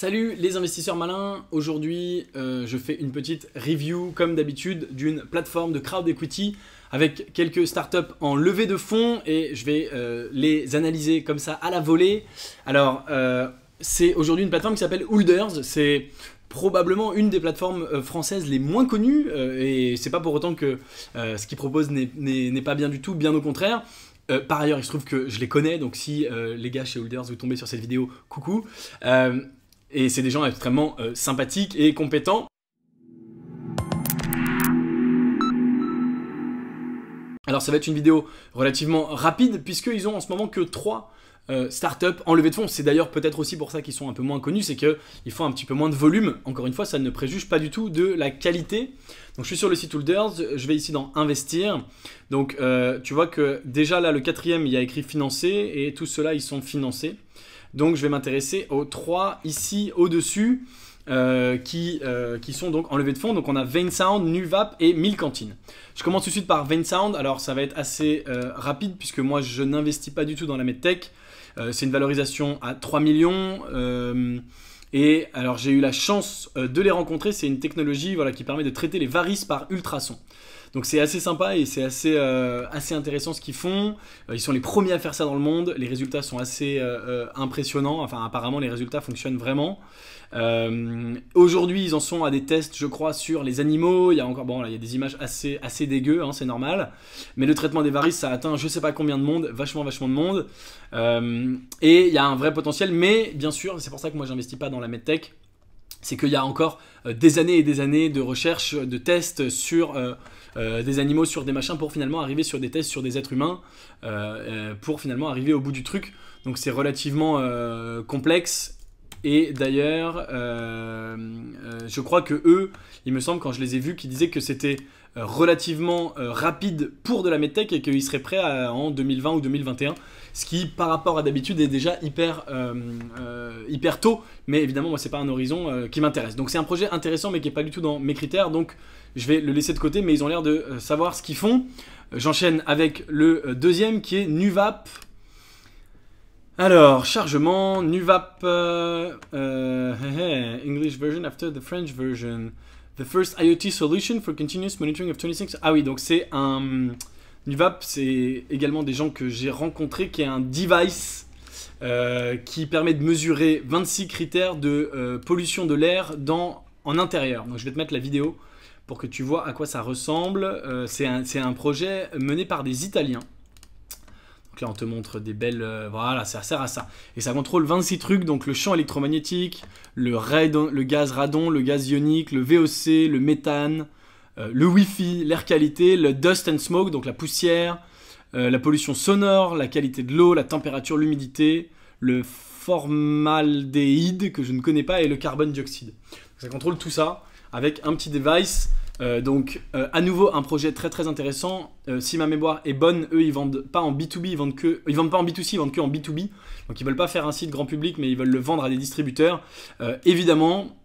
Salut les investisseurs malins, aujourd'hui euh, je fais une petite review comme d'habitude d'une plateforme de crowd equity avec quelques startups en levée de fonds et je vais euh, les analyser comme ça à la volée. Alors euh, c'est aujourd'hui une plateforme qui s'appelle Holders, c'est probablement une des plateformes françaises les moins connues et c'est pas pour autant que ce qu'ils proposent n'est pas bien du tout, bien au contraire. par ailleurs, il se trouve que je les connais, donc si les gars chez Holders vous tombez sur cette vidéo, coucou. Et c'est des gens extrêmement euh, sympathiques et compétents. Alors ça va être une vidéo relativement rapide puisqu'ils ont en ce moment que 3 euh, startups en de fonds. C'est d'ailleurs peut-être aussi pour ça qu'ils sont un peu moins connus, c'est qu'ils font un petit peu moins de volume. Encore une fois, ça ne préjuge pas du tout de la qualité. Donc je suis sur le site Holders, je vais ici dans Investir. Donc euh, tu vois que déjà là, le quatrième, il y a écrit Financer » et tous ceux-là, ils sont financés. Donc je vais m'intéresser aux trois ici au-dessus euh, euh, qui, sont donc enlevés de fond. Donc on a Veinsound, Nuvap et Milcantine. Je commence tout de suite par Vein Alors ça va être assez euh, rapide puisque moi je n'investis pas du tout dans la medtech. C'est une valorisation à 3 millions. et alors j'ai eu la chance de les rencontrer. C'est une technologie voilà, qui permet de traiter les varices par ultrasons. Donc c'est assez sympa et c'est assez, euh, assez intéressant ce qu'ils font. Euh, ils sont les premiers à faire ça dans le monde. Les résultats sont assez euh, impressionnants. Enfin, apparemment, les résultats fonctionnent vraiment. Aujourd'hui, ils en sont à des tests, je crois, sur les animaux. Il y a encore, bon, là, il y a des images assez, assez dégueu, hein, c'est normal. Mais le traitement des varices, ça atteint je sais pas combien de monde, vachement, vachement de monde. et il y a un vrai potentiel, mais bien sûr, c'est pour ça que moi, j'investis pas dans la medtech. C'est qu'il y a encore euh, des années et des années de recherche, de tests sur euh, euh, des animaux, sur des machins, pour finalement arriver sur des tests sur des êtres humains, pour finalement arriver au bout du truc. Donc c'est relativement complexe et d'ailleurs, je crois que eux, il me semble quand je les ai vus, qu'ils disaient que c'était euh, relativement euh, rapide pour de la medtech et qu'il serait prêt en 2020 ou 2021, ce qui par rapport à d'habitude est déjà hyper, euh, hyper tôt, mais évidemment moi c'est pas un horizon qui m'intéresse. Donc c'est un projet intéressant mais qui est pas du tout dans mes critères, donc je vais le laisser de côté, mais ils ont l'air de savoir ce qu'ils font. J'enchaîne avec le deuxième qui est Nuvap. Alors, chargement, Nuvap, English version after the French version. The first IoT solution for continuous monitoring of 26. Ah oui, donc c'est un. Nuvap, c'est également des gens que j'ai rencontrés qui est un device euh, qui permet de mesurer 26 critères de euh, pollution de l'air en intérieur. Donc je vais te mettre la vidéo pour que tu vois à quoi ça ressemble. Euh, c'est un projet mené par des Italiens on te montre des belles... Euh, voilà, ça sert à ça. Et ça contrôle 26 trucs, donc le champ électromagnétique, le, radon, le gaz radon, le gaz ionique, le VOC, le méthane, euh, le Wi-Fi, l'air qualité, le dust and smoke, donc la poussière, euh, la pollution sonore, la qualité de l'eau, la température, l'humidité, le formaldéhyde, que je ne connais pas, et le carbone dioxyde. ça contrôle tout ça avec un petit device euh, donc, euh, à nouveau, un projet très très intéressant. Euh, si ma mémoire est bonne, eux ils vendent pas en B2B, ils vendent que, ils vendent pas en B2C, ils vendent que en B2B. Donc, ils veulent pas faire un site grand public, mais ils veulent le vendre à des distributeurs. évidemment,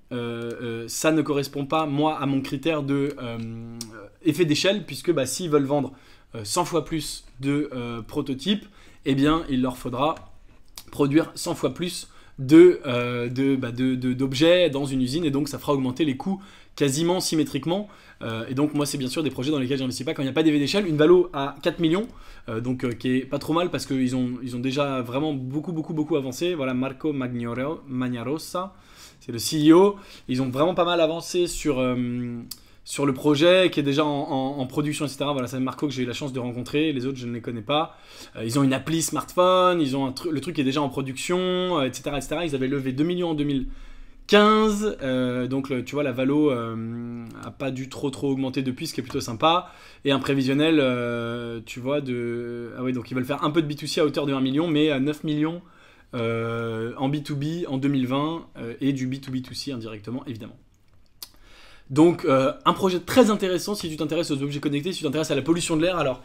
ça ne correspond pas, moi, à mon critère d'effet d'échelle, puisque bah, s'ils veulent vendre 100 fois plus de prototypes, eh bien, il leur faudra produire 100 fois plus bah, de, d'objets dans une usine et donc ça fera augmenter les coûts quasiment symétriquement. Euh, et donc moi c'est bien sûr des projets dans lesquels je j'investis pas quand il n'y a pas d'EV d'échelle. Une Valo à 4 millions, euh, donc euh, qui est pas trop mal parce qu'ils ont, ils ont déjà vraiment beaucoup beaucoup beaucoup avancé. Voilà Marco Magnarosa, c'est le CEO. Ils ont vraiment pas mal avancé sur, sur le projet qui est déjà en, production, etc. Voilà, c'est Marco que j'ai eu la chance de rencontrer. Les autres, je ne les connais pas. ils ont une appli smartphone, ils ont le truc est déjà en production, etc., etc. Ils avaient levé 2 millions en 2000. 15, euh, donc tu vois la Valo euh, a pas dû trop trop augmenter depuis, ce qui est plutôt sympa. Et un prévisionnel, euh, tu vois, de... Ah oui, donc ils veulent faire un peu de B2C à hauteur de 1 million, mais à 9 millions en B2B en 2020 et du B2B2C indirectement, évidemment. Donc un projet très intéressant si tu t'intéresses aux objets connectés, si tu t'intéresses à la pollution de l'air. Alors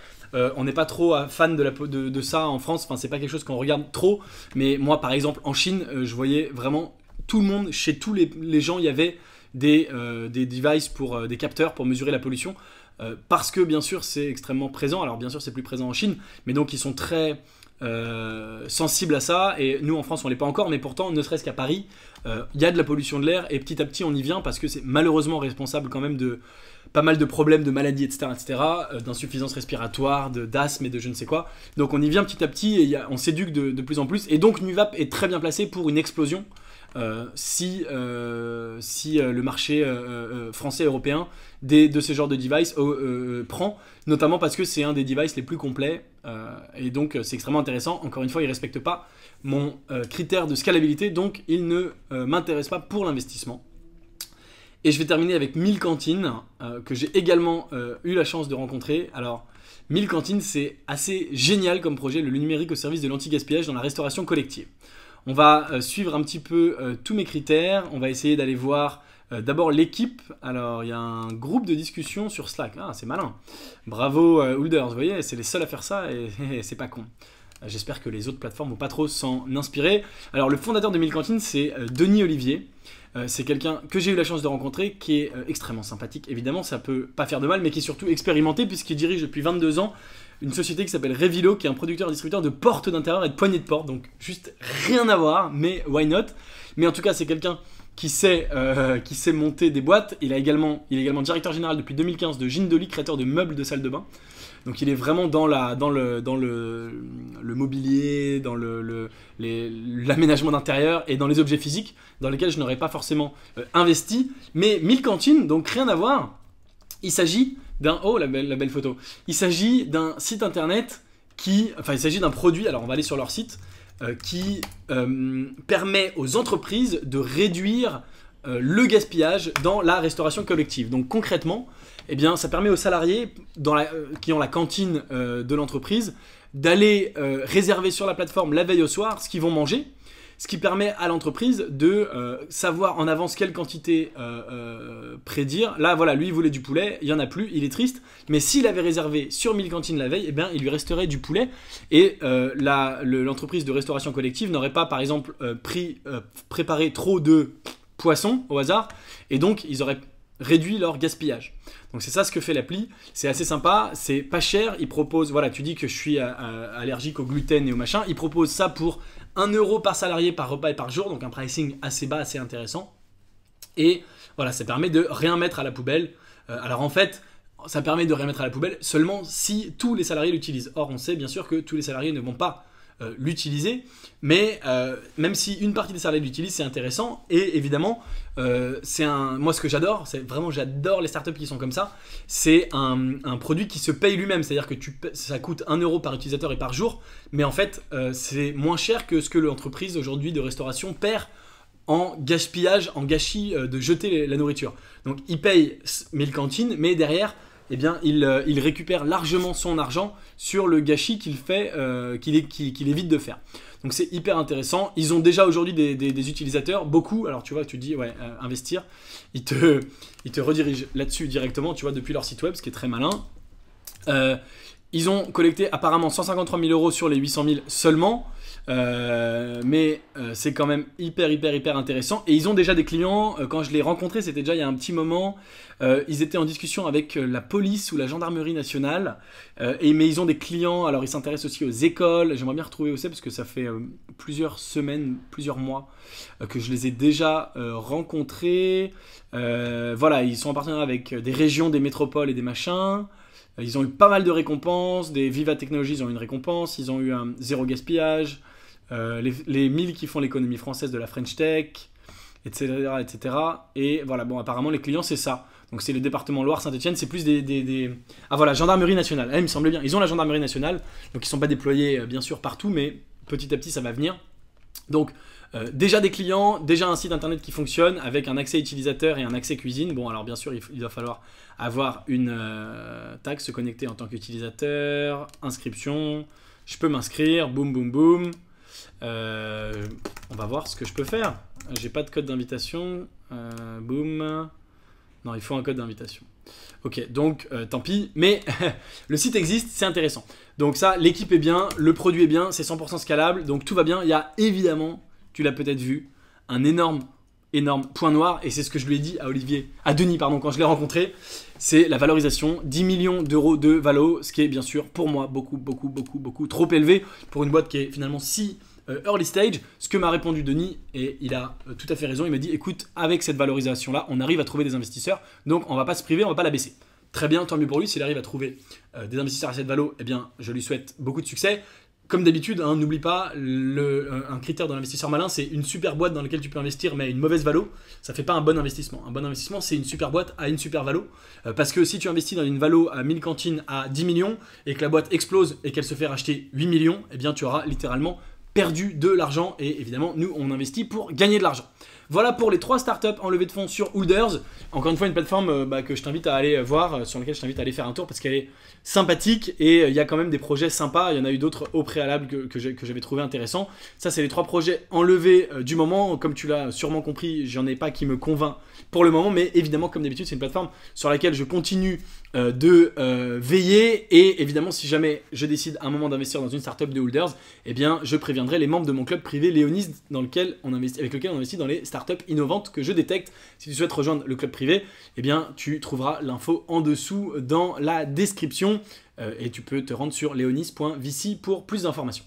on n'est pas trop fan de, la, de, ça en France, enfin c'est pas quelque chose qu'on regarde trop, mais moi par exemple en Chine je voyais vraiment tout le monde, chez tous les, gens, il y avait des, euh, des devices pour euh, des capteurs pour mesurer la pollution. Euh, parce que bien sûr c'est extrêmement présent. Alors bien sûr c'est plus présent en Chine, mais donc ils sont très sensibles à ça. Et nous en France on l'est pas encore, mais pourtant ne serait-ce qu'à Paris, il y a de la pollution de l'air et petit à petit on y vient parce que c'est malheureusement responsable quand même de pas mal de problèmes de maladies, etc., etc., d'insuffisance respiratoire, d'asthme et de je ne sais quoi. Donc on y vient petit à petit et on s'éduque de, de, plus en plus. Et donc Nuvap est très bien placé pour une explosion euh, si, euh, si euh, le marché français européen des, de ce genre de device prend, notamment parce que c'est un des devices les plus complets et donc c'est extrêmement intéressant. Encore une fois, il ne respecte pas mon critère de scalabilité, donc il ne m'intéresse pas pour l'investissement. Et je vais terminer avec 1000 cantines que j'ai également eu la chance de rencontrer. Alors, 1000 cantines, c'est assez génial comme projet, le numérique au service de l'anti-gaspillage dans la restauration collective. On va euh, suivre un petit peu euh, tous mes critères. On va essayer d'aller voir euh, d'abord l'équipe. Alors, il y a un groupe de discussion sur Slack. Ah, c'est malin. Bravo Holders, vous voyez, c'est les seuls à faire ça et, c'est pas con. J'espère que les autres plateformes vont pas trop s'en inspirer. Alors, le fondateur de Mille Cantines, c'est Denis Olivier. C'est quelqu'un que j'ai eu la chance de rencontrer, qui est extrêmement sympathique. Évidemment, ça peut pas faire de mal, mais qui est surtout expérimenté puisqu'il dirige depuis 22 ans une société qui s'appelle Revilo, qui est un producteur et distributeur de portes d'intérieur et de poignées de porte. Donc, juste rien à voir, mais why not Mais en tout cas, c'est quelqu'un qui sait, euh, qui sait monter des boîtes. Il, a également, il est également directeur général depuis 2015 de Gindoli, créateur de meubles de salle de bain. Donc il est vraiment dans, la, dans, le, dans le, le mobilier, dans l'aménagement d'intérieur et dans les objets physiques dans lesquels je n'aurais pas forcément euh, investi. Mais 1000 cantines, donc rien à voir. Il s'agit Oh, la belle, photo. Il s'agit d'un site internet qui... Enfin, il s'agit d'un produit, alors on va aller sur leur site, euh, qui euh, permet aux entreprises de réduire euh, le gaspillage dans la restauration collective. Donc concrètement, eh bien, ça permet aux salariés qui ont la cantine de l'entreprise d'aller réserver sur la plateforme la veille au soir ce qu'ils vont manger ce qui permet à l'entreprise de euh, savoir en avance quelle quantité euh, euh, prédire. Là, voilà, lui, il voulait du poulet, il n'y en a plus, il est triste, mais s'il avait réservé sur 1000 cantines la veille, eh bien, il lui resterait du poulet, et l'entreprise de restauration collective n'aurait pas, par exemple, pris, préparé trop de poissons au hasard, et donc ils auraient réduit leur gaspillage. Donc c'est ça ce que fait l'appli, c'est assez sympa, c'est pas cher, il propose, voilà tu dis que je suis allergique au gluten et au machin, il propose ça pour 1 euro par salarié par repas et par jour, donc un pricing assez bas, assez intéressant. Et voilà, ça permet de rien mettre à la poubelle. Euh, alors en fait, ça permet de rien mettre à la poubelle seulement si tous les salariés l'utilisent. Or, on sait bien sûr que tous les salariés ne vont pas euh, l'utiliser. Mais euh, même si une partie des salariés l'utilisent, c'est intéressant. Et évidemment, euh, c'est un, moi ce que j'adore, c'est vraiment j'adore les startups qui sont comme ça. C'est un, produit qui se paye lui-même, c'est-à-dire que ça coûte un euro par utilisateur et par jour, mais en fait c'est moins cher que ce que l'entreprise aujourd'hui de restauration perd en gaspillage, en gâchis de jeter la nourriture. Donc il payent 1000 cantines, mais derrière eh bien, euh, il, récupère largement son argent sur le gâchis qu'il fait, euh, qu'il évite de faire. Donc c'est hyper intéressant. Ils ont déjà aujourd'hui des, utilisateurs, beaucoup. Alors tu vois, tu dis, ouais, euh, investir. ils te redirigent là-dessus directement, tu vois, depuis leur site web, ce qui est très malin. Ils ont collecté apparemment 153 000 euros sur les 800 000 seulement. Euh, mais euh, c'est quand même hyper, hyper, hyper intéressant. Et ils ont déjà des clients. Euh, quand je les rencontrais, c'était déjà il y a un petit moment. ils étaient en discussion avec la police ou la gendarmerie nationale. et, mais ils ont des clients. Alors ils s'intéressent aussi aux écoles. J'aimerais bien retrouver aussi parce que ça fait plusieurs semaines, plusieurs mois que je les ai déjà rencontrés. voilà, ils sont en partenariat avec des régions, des métropoles et des machins. Euh, ils ont eu pas mal de récompenses. Des Viva Technologies, ont eu une récompense. Ils ont eu un zéro gaspillage. Euh, les, les 1000 qui font l'économie française de la French Tech, etc., etc. Et voilà, bon, apparemment, les clients, c'est ça. Donc, c'est le département Loire-Saint-Etienne, c'est plus des, des, Ah voilà, gendarmerie nationale. elle eh, il me semblait bien. Ils ont la gendarmerie nationale, donc ils sont pas déployés, euh, bien sûr, partout, mais petit à petit, ça va venir. Donc, euh, déjà des clients, déjà un site internet qui fonctionne avec un accès utilisateur et un accès cuisine. Bon, alors bien sûr, il, va falloir avoir une euh, taxe, se connecter en tant qu'utilisateur, inscription, je peux m'inscrire, boum boum boum. Euh, on va voir ce que je peux faire. J'ai pas de code d'invitation, boum. Non, il faut un code d'invitation. Ok, donc euh, tant pis, mais le site existe, c'est intéressant. Donc ça, l'équipe est bien, le produit est bien, c'est 100% scalable, donc tout va bien. Il y a évidemment, tu l'as peut-être vu, un énorme, énorme point noir, et c'est ce que je lui ai dit à Olivier, à Denis, pardon, quand je l'ai rencontré, c'est la valorisation, 10 millions d'euros de valo, ce qui est bien sûr pour moi beaucoup, beaucoup, beaucoup, beaucoup trop élevé pour une boîte qui est finalement si euh, early stage, ce que m'a répondu Denis, et il a euh, tout à fait raison, il m'a dit écoute, avec cette valorisation-là, on arrive à trouver des investisseurs, donc on ne va pas se priver, on ne va pas la baisser. Très bien, tant mieux pour lui, s'il arrive à trouver euh, des investisseurs à cette valo, eh bien, je lui souhaite beaucoup de succès. Comme d'habitude, hein, n'oublie pas, le, un critère d'un investisseur malin, c'est une super boîte dans laquelle tu peux investir, mais une mauvaise valo, ça ne fait pas un bon investissement. Un bon investissement, c'est une super boîte à une super valo. parce que si tu investis dans une valo à 1000 cantines à 10 millions, et que la boîte explose et qu'elle se fait racheter 8 millions, eh bien, tu auras littéralement perdu de l'argent et évidemment nous on investit pour gagner de l'argent. Voilà pour les trois startups en de fonds sur Holders. Encore une fois, une plateforme euh, bah, que je t'invite à aller voir, euh, sur laquelle je t'invite à aller faire un tour parce qu'elle est sympathique et euh, il y a quand même des projets sympas. Il y en a eu d'autres au préalable que, que j'avais trouvé intéressants. Ça, c'est les trois projets enlevés du moment. Comme tu l'as sûrement compris, j'en ai pas qui me convainc pour le moment, mais évidemment, comme d'habitude, c'est une plateforme sur laquelle je continue de veiller. Et évidemment, si jamais je décide à un moment d'investir dans une startup de holders, eh bien, je préviendrai les membres de mon club privé Léonise dans lequel on investit, avec lequel on investit dans les startups startups innovantes que je détecte. Si tu souhaites rejoindre le club privé, eh bien, tu trouveras l'info en dessous dans la description euh, et tu peux te rendre sur leonis.vici pour plus d'informations.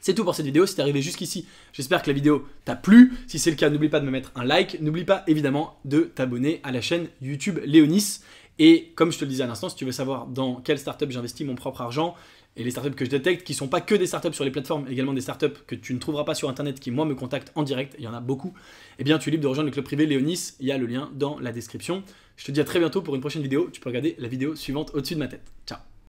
C'est tout pour cette vidéo, si t'es arrivé jusqu'ici, j'espère que la vidéo t'a plu. Si c'est le cas, n'oublie pas de me mettre un like. N'oublie pas évidemment de t'abonner à la chaîne YouTube Leonis ». Et comme je te le disais à l'instant, si tu veux savoir dans quelle startup j'investis mon propre argent, et les startups que je détecte qui sont pas que des startups sur les plateformes, également des startups que tu ne trouveras pas sur internet qui moi me contactent en direct, il y en a beaucoup, eh bien tu es libre de rejoindre le club privé Léonis, il y a le lien dans la description. Je te dis à très bientôt pour une prochaine vidéo, tu peux regarder la vidéo suivante au-dessus de ma tête. Ciao